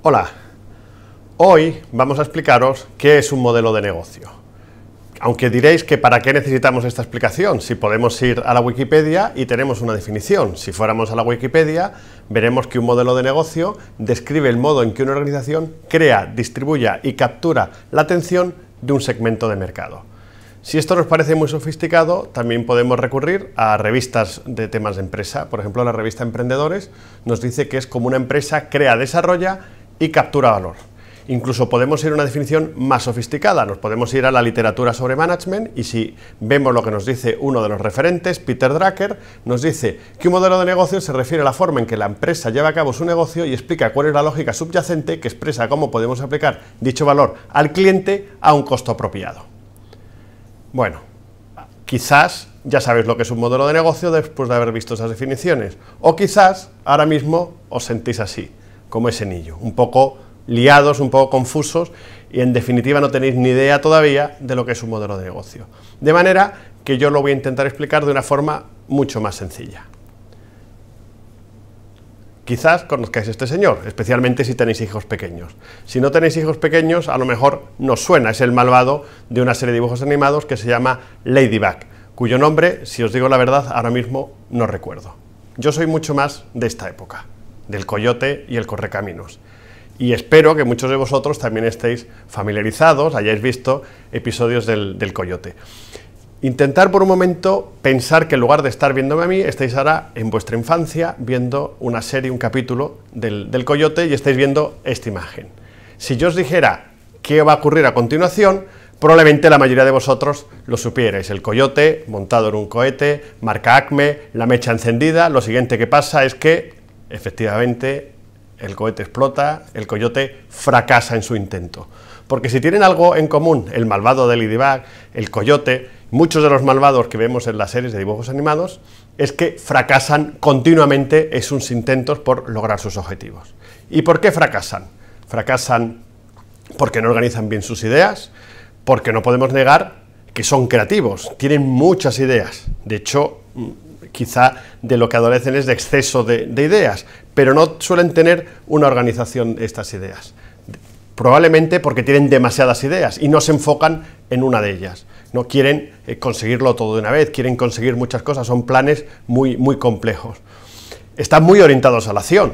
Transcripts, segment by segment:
Hola, hoy vamos a explicaros qué es un modelo de negocio. Aunque diréis que para qué necesitamos esta explicación, si podemos ir a la Wikipedia y tenemos una definición. Si fuéramos a la Wikipedia, veremos que un modelo de negocio describe el modo en que una organización crea, distribuya y captura la atención de un segmento de mercado. Si esto nos parece muy sofisticado, también podemos recurrir a revistas de temas de empresa. Por ejemplo, la revista Emprendedores nos dice que es como una empresa crea, desarrolla y captura valor. Incluso podemos ir a una definición más sofisticada, nos podemos ir a la literatura sobre management y si vemos lo que nos dice uno de los referentes, Peter Drucker, nos dice que un modelo de negocio se refiere a la forma en que la empresa lleva a cabo su negocio y explica cuál es la lógica subyacente que expresa cómo podemos aplicar dicho valor al cliente a un costo apropiado. Bueno, quizás ya sabéis lo que es un modelo de negocio después de haber visto esas definiciones, o quizás ahora mismo os sentís así como ese niño, un poco liados, un poco confusos y en definitiva no tenéis ni idea todavía de lo que es un modelo de negocio. De manera que yo lo voy a intentar explicar de una forma mucho más sencilla. Quizás conozcáis este señor, especialmente si tenéis hijos pequeños. Si no tenéis hijos pequeños, a lo mejor nos suena, es el malvado de una serie de dibujos animados que se llama Ladybug, cuyo nombre, si os digo la verdad, ahora mismo no recuerdo. Yo soy mucho más de esta época del coyote y el correcaminos. Y espero que muchos de vosotros también estéis familiarizados, hayáis visto episodios del, coyote. Intentar por un momento pensar que en lugar de estar viéndome a mí, estáis ahora en vuestra infancia viendo una serie, un capítulo del, del coyote y estáis viendo esta imagen. Si yo os dijera qué va a ocurrir a continuación, probablemente la mayoría de vosotros lo supierais. El coyote montado en un cohete, marca ACME, la mecha encendida, lo siguiente que pasa es que Efectivamente, el cohete explota, el coyote fracasa en su intento. Porque si tienen algo en común el malvado de Ladybug, el coyote, muchos de los malvados que vemos en las series de dibujos animados, es que fracasan continuamente en sus intentos por lograr sus objetivos. ¿Y por qué fracasan? Fracasan porque no organizan bien sus ideas, porque no podemos negar que son creativos, tienen muchas ideas. De hecho, quizá de lo que adolecen es de exceso de, ideas, pero no suelen tener una organización de estas ideas. Probablemente porque tienen demasiadas ideas y no se enfocan en una de ellas. No quieren eh, conseguirlo todo de una vez, quieren conseguir muchas cosas, son planes muy, muy complejos. Están muy orientados a la acción.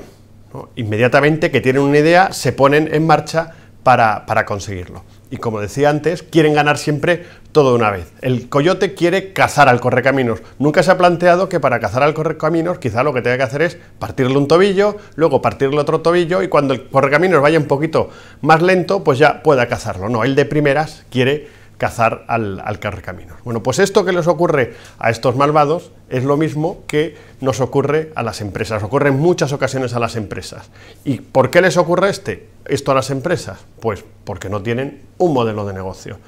Inmediatamente que tienen una idea, se ponen en marcha para, para conseguirlo. Y como decía antes, quieren ganar siempre todo de una vez. El coyote quiere cazar al correcaminos. Nunca se ha planteado que para cazar al correcaminos quizá lo que tenga que hacer es partirle un tobillo, luego partirle otro tobillo y cuando el correcaminos vaya un poquito más lento, pues ya pueda cazarlo. No, él de primeras quiere cazar al, al correcaminos. Bueno, pues esto que les ocurre a estos malvados es lo mismo que nos ocurre a las empresas. Ocurre en muchas ocasiones a las empresas. ¿Y por qué les ocurre este, esto a las empresas? Pues porque no tienen un modelo de negocio.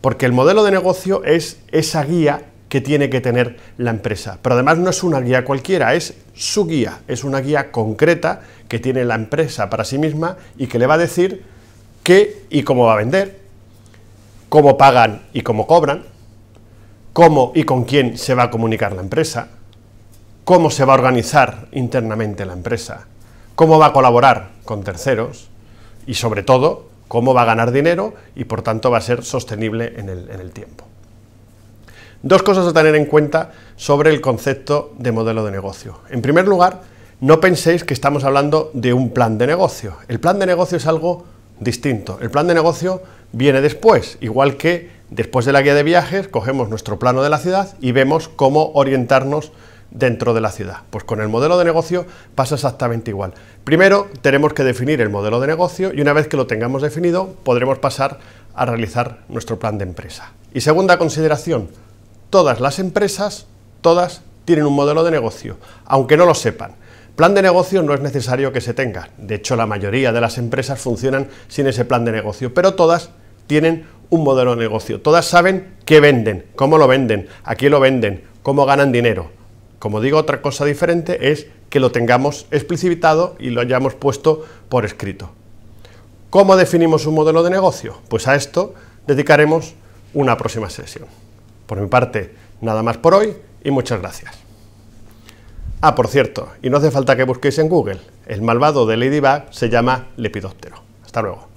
Porque el modelo de negocio es esa guía que tiene que tener la empresa. Pero además no es una guía cualquiera, es su guía, es una guía concreta que tiene la empresa para sí misma y que le va a decir qué y cómo va a vender, cómo pagan y cómo cobran, cómo y con quién se va a comunicar la empresa, cómo se va a organizar internamente la empresa, cómo va a colaborar con terceros y sobre todo cómo va a ganar dinero y por tanto va a ser sostenible en el, tiempo. Dos cosas a tener en cuenta sobre el concepto de modelo de negocio. En primer lugar, no penséis que estamos hablando de un plan de negocio. El plan de negocio es algo distinto. El plan de negocio viene después, igual que después de la guía de viajes cogemos nuestro plano de la ciudad y vemos cómo orientarnos dentro de la ciudad. Pues con el modelo de negocio pasa exactamente igual. Primero tenemos que definir el modelo de negocio y una vez que lo tengamos definido podremos pasar a realizar nuestro plan de empresa. Y segunda consideración, todas las empresas, todas tienen un modelo de negocio, aunque no lo sepan. Plan de negocio no es necesario que se tenga, de hecho la mayoría de las empresas funcionan sin ese plan de negocio, pero todas tienen un modelo de negocio, todas saben qué venden, cómo lo venden, a quién lo venden, cómo ganan dinero, como digo, otra cosa diferente es que lo tengamos explicitado y lo hayamos puesto por escrito. ¿Cómo definimos un modelo de negocio? Pues a esto dedicaremos una próxima sesión. Por mi parte, nada más por hoy y muchas gracias. Ah, por cierto, y no hace falta que busquéis en Google, el malvado de Ladybug se llama Lepidóptero. Hasta luego.